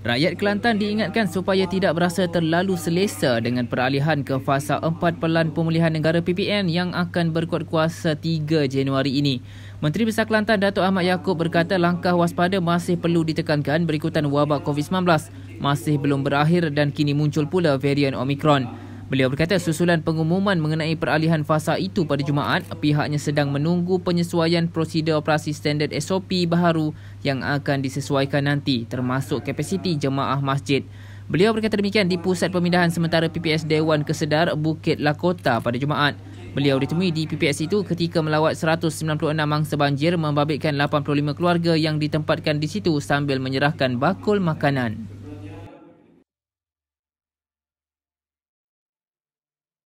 Rakyat Kelantan diingatkan supaya tidak berasa terlalu selesa dengan peralihan ke fasa 4 Pelan Pemulihan Negara PPN yang akan berkuat kuasa 3 Januari ini. Menteri Besar Kelantan Datuk Ahmad Yaakob berkata langkah waspada masih perlu ditekankan berikutan wabak COVID-19 masih belum berakhir dan kini muncul pula varian Omicron. Beliau berkata susulan pengumuman mengenai peralihan fasa itu pada Jumaat, pihaknya sedang menunggu penyesuaian prosedur operasi standard SOP baharu yang akan disesuaikan nanti termasuk kapasiti jemaah masjid. Beliau berkata demikian di pusat pemindahan sementara PPS Dewan Kesedar Bukit Lakota pada Jumaat. Beliau ditemui di PPS itu ketika melawat 196 mangsa banjir membabitkan 85 keluarga yang ditempatkan di situ sambil menyerahkan bakul makanan.